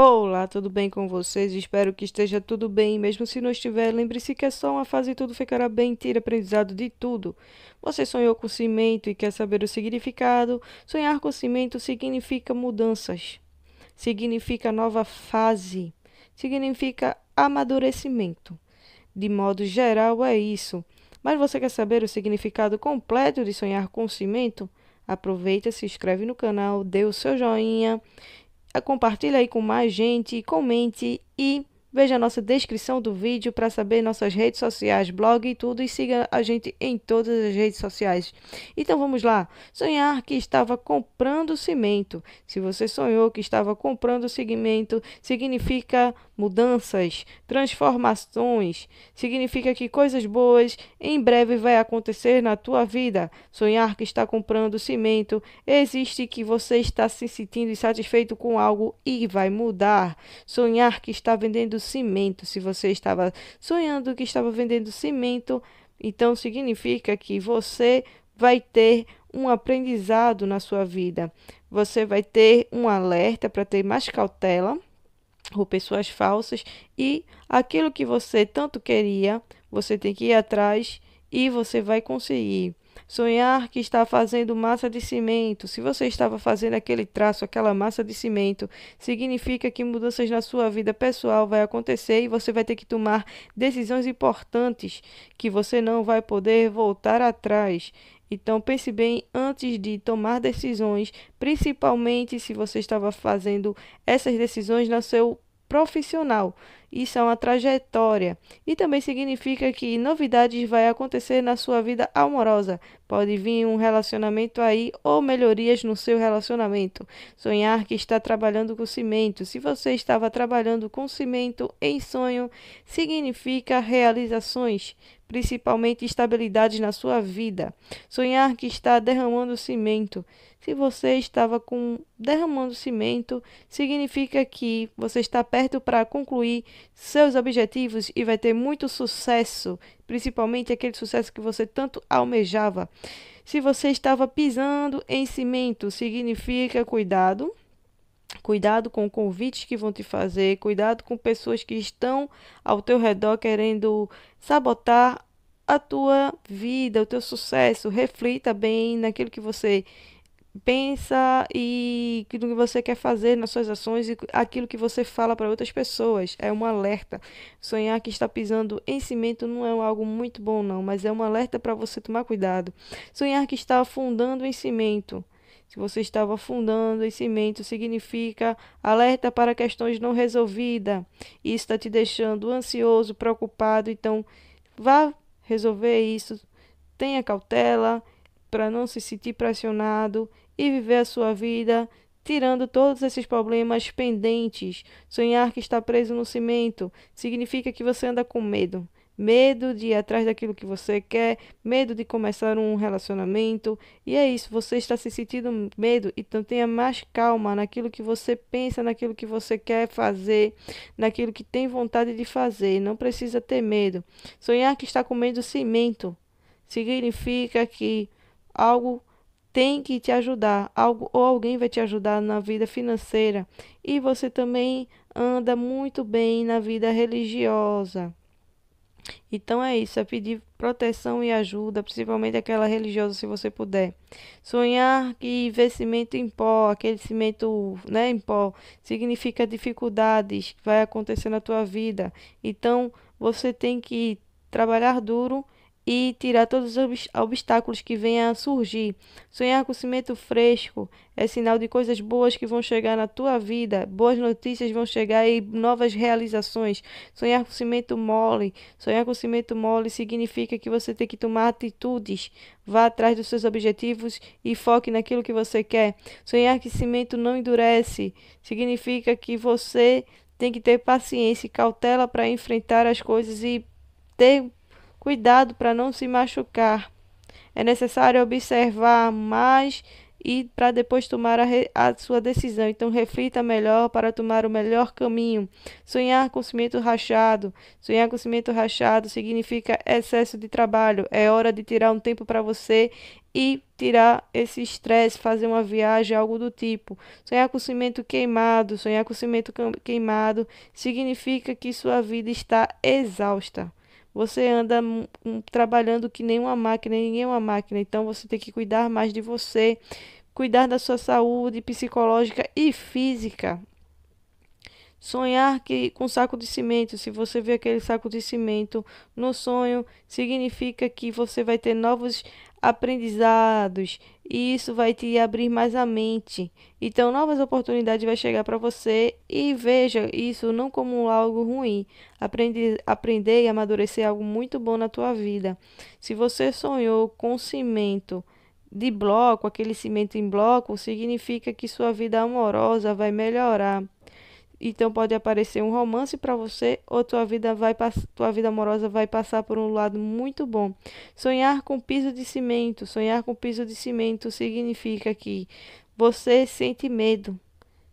Olá, tudo bem com vocês? Espero que esteja tudo bem. Mesmo se não estiver, lembre-se que é só uma fase e tudo ficará bem. Tire aprendizado de tudo. Você sonhou com cimento e quer saber o significado? Sonhar com cimento significa mudanças, significa nova fase, significa amadurecimento. De modo geral, é isso. Mas você quer saber o significado completo de sonhar com cimento? Aproveita, se inscreve no canal, dê o seu joinha ah, compartilhe aí com mais gente, comente e veja a nossa descrição do vídeo para saber nossas redes sociais, blog e tudo e siga a gente em todas as redes sociais. Então vamos lá. Sonhar que estava comprando cimento. Se você sonhou que estava comprando cimento, significa mudanças, transformações. Significa que coisas boas em breve vai acontecer na tua vida. Sonhar que está comprando cimento existe que você está se sentindo insatisfeito com algo e vai mudar. Sonhar que está vendendo cimento, se você estava sonhando que estava vendendo cimento, então significa que você vai ter um aprendizado na sua vida. Você vai ter um alerta para ter mais cautela ou pessoas falsas e aquilo que você tanto queria, você tem que ir atrás e você vai conseguir. Sonhar que está fazendo massa de cimento. Se você estava fazendo aquele traço, aquela massa de cimento, significa que mudanças na sua vida pessoal vai acontecer e você vai ter que tomar decisões importantes que você não vai poder voltar atrás. Então pense bem antes de tomar decisões, principalmente se você estava fazendo essas decisões no seu profissional. Isso é uma trajetória e também significa que novidades vai acontecer na sua vida amorosa. Pode vir um relacionamento aí ou melhorias no seu relacionamento. Sonhar que está trabalhando com cimento. Se você estava trabalhando com cimento em sonho, significa realizações principalmente estabilidade na sua vida. Sonhar que está derramando cimento. Se você estava com derramando cimento, significa que você está perto para concluir seus objetivos e vai ter muito sucesso, principalmente aquele sucesso que você tanto almejava. Se você estava pisando em cimento, significa cuidado Cuidado com convites que vão te fazer, cuidado com pessoas que estão ao teu redor querendo sabotar a tua vida, o teu sucesso. Reflita bem naquilo que você pensa e no que você quer fazer nas suas ações e aquilo que você fala para outras pessoas. É um alerta. Sonhar que está pisando em cimento não é algo muito bom não, mas é um alerta para você tomar cuidado. Sonhar que está afundando em cimento se você estava afundando em cimento, significa alerta para questões não resolvidas. Isso está te deixando ansioso, preocupado. Então, vá resolver isso. Tenha cautela para não se sentir pressionado e viver a sua vida tirando todos esses problemas pendentes. Sonhar que está preso no cimento significa que você anda com medo medo de ir atrás daquilo que você quer, medo de começar um relacionamento. E é isso, você está se sentindo medo, então tenha mais calma naquilo que você pensa, naquilo que você quer fazer, naquilo que tem vontade de fazer. Não precisa ter medo. Sonhar que está com medo cimento significa que algo tem que te ajudar, algo ou alguém vai te ajudar na vida financeira e você também anda muito bem na vida religiosa. Então é isso, é pedir proteção e ajuda, principalmente aquela religiosa, se você puder. Sonhar que ver cimento em pó, aquele cimento né, em pó, significa dificuldades que vai acontecer na tua vida. Então você tem que trabalhar duro e tirar todos os obstáculos que venham a surgir. Sonhar com cimento fresco é sinal de coisas boas que vão chegar na tua vida, boas notícias vão chegar e novas realizações. Sonhar com cimento mole, sonhar com cimento mole significa que você tem que tomar atitudes, vá atrás dos seus objetivos e foque naquilo que você quer. Sonhar que cimento não endurece significa que você tem que ter paciência e cautela para enfrentar as coisas e ter Cuidado para não se machucar. É necessário observar mais e para depois tomar a, a, sua decisão. Então, reflita melhor para tomar o melhor caminho. Sonhar com cimento rachado. Sonhar com cimento rachado significa excesso de trabalho. É hora de tirar um tempo para você e tirar esse estresse, fazer uma viagem, algo do tipo. Sonhar com cimento queimado. Sonhar com cimento queimado significa que sua vida está exausta. Você anda um, trabalhando que nem uma máquina, ninguém é uma máquina. Então você tem que cuidar mais de você, cuidar da sua saúde psicológica e física. Sonhar que com saco de cimento, se você vê aquele saco de cimento no sonho, significa que você vai ter novos aprendizados e isso vai te abrir mais a mente. Então, novas oportunidades vai chegar para você e veja isso não como algo ruim. Aprende, aprender e amadurecer algo muito bom na tua vida. Se você sonhou com cimento, de bloco, aquele cimento em bloco, significa que sua vida amorosa vai melhorar. Então pode aparecer um romance para você ou tua vida vai tua vida amorosa vai passar por um lado muito bom. Sonhar com piso de cimento, sonhar com piso de cimento significa que você sente medo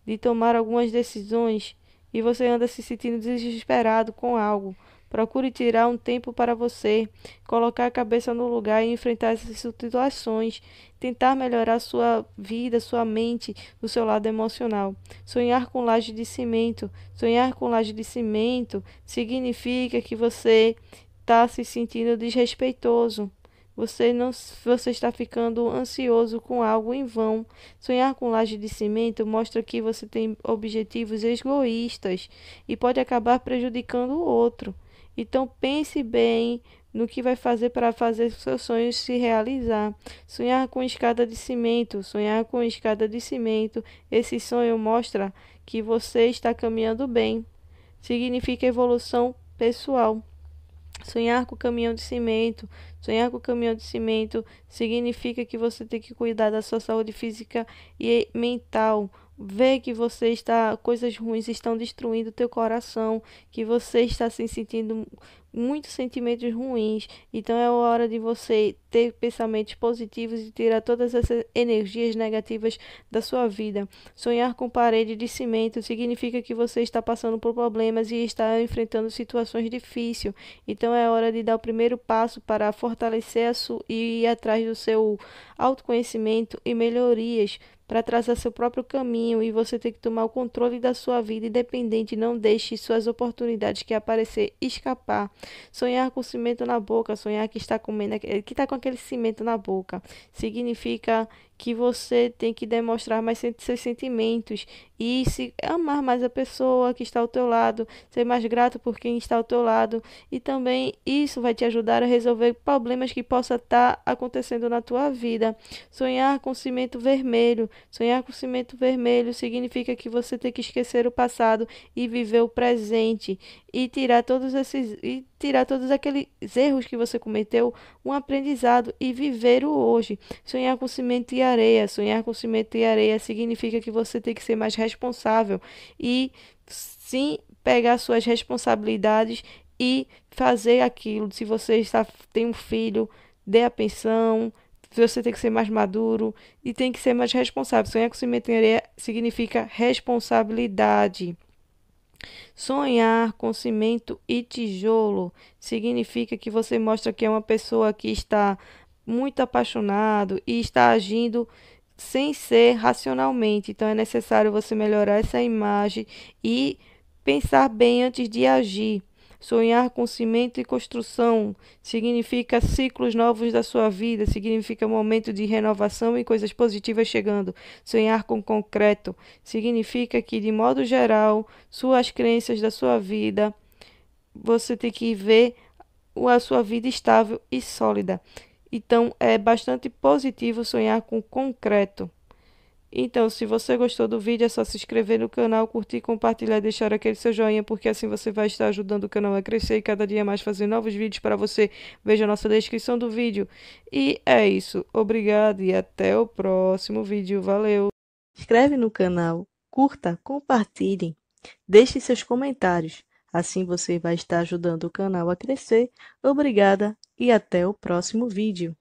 de tomar algumas decisões e você anda se sentindo desesperado com algo. Procure tirar um tempo para você, colocar a cabeça no lugar e enfrentar essas situações, tentar melhorar sua vida, sua mente, o seu lado emocional. Sonhar com laje de cimento, sonhar com laje de cimento significa que você está se sentindo desrespeitoso. Você não você está ficando ansioso com algo em vão. Sonhar com laje de cimento mostra que você tem objetivos egoístas e pode acabar prejudicando o outro. Então pense bem no que vai fazer para fazer seus sonhos se realizar. Sonhar com escada de cimento, sonhar com escada de cimento. Esse sonho mostra que você está caminhando bem. Significa evolução pessoal. Sonhar com o caminhão de cimento, sonhar com o caminhão de cimento significa que você tem que cuidar da sua saúde física e mental. Vê que você está, coisas ruins estão destruindo teu coração, que você está se sentindo muitos sentimentos ruins. Então é hora de você ter pensamentos positivos e tirar todas essas energias negativas da sua vida. Sonhar com parede de cimento significa que você está passando por problemas e está enfrentando situações difíceis. Então é hora de dar o primeiro passo para fortalecer e ir atrás do seu autoconhecimento e melhorias para traçar seu próprio caminho e você tem que tomar o controle da sua vida independente. Não deixe suas oportunidades que aparecer escapar. Sonhar com cimento na boca, sonhar que está comendo, que está com aquele cimento na boca, significa que você tem que demonstrar mais seus sentimentos e se amar mais a pessoa que está ao teu lado, ser mais grato por quem está ao teu lado e também isso vai te ajudar a resolver problemas que possa estar tá acontecendo na tua vida. Sonhar com cimento vermelho, sonhar com cimento vermelho significa que você tem que esquecer o passado e viver o presente e tirar todos esses e tirar todos aqueles erros que você cometeu, um aprendizado e viver o hoje. Sonhar com cimento e areia. Sonhar com cimento e areia significa que você tem que ser mais responsável e sim pegar suas responsabilidades e fazer aquilo. Se você está tem um filho, dê a pensão, você tem que ser mais maduro e tem que ser mais responsável. Sonhar com cimento e areia significa responsabilidade. Sonhar com cimento e tijolo significa que você mostra que é uma pessoa que está muito apaixonado e está agindo sem ser racionalmente. Então é necessário você melhorar essa imagem e pensar bem antes de agir. Sonhar com cimento e construção significa ciclos novos da sua vida, significa momento de renovação e coisas positivas chegando. Sonhar com concreto significa que, de modo geral, suas crenças da sua vida, você tem que ver a sua vida estável e sólida. Então, é bastante positivo sonhar com concreto. Então, se você gostou do vídeo, é só se inscrever no canal, curtir, compartilhar e deixar aquele seu joinha, porque assim você vai estar ajudando o canal a crescer e cada dia mais fazer novos vídeos para você. Veja a nossa descrição do vídeo. E é isso. Obrigado e até o próximo vídeo. Valeu! Inscreve no canal, curta, compartilhe, deixe seus comentários. Assim você vai estar ajudando o canal a crescer. Obrigada e até o próximo vídeo.